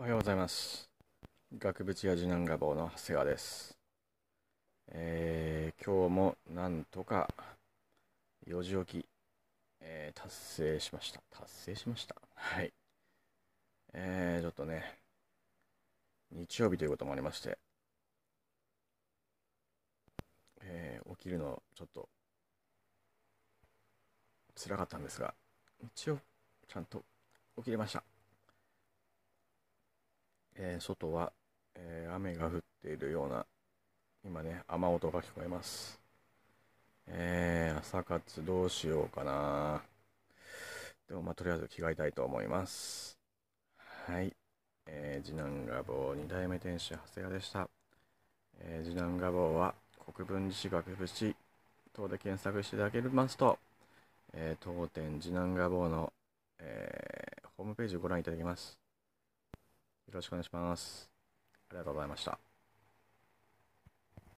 おはようございます。額縁や次男画坊の長谷川です。えー、今日もなんとか4時起き、えー、達成しました。達成しました。はい。えー、ちょっとね、日曜日ということもありまして、えー、起きるのちょっと辛かったんですが、一応ちゃんと起きれました。えー、外は、えー、雨が降っているような、今ね、雨音が聞こえます。えー、朝活どうしようかな。でも、まあ、とりあえず着替えたいと思います。はい。えー、次男画坊2代目店主、長谷川でした。えー、次男画坊は国分寺市学部市等で検索していただけますと、えー、当店次男画坊の、えー、ホームページをご覧いただけます。よろしくお願いします。ありがとうございました。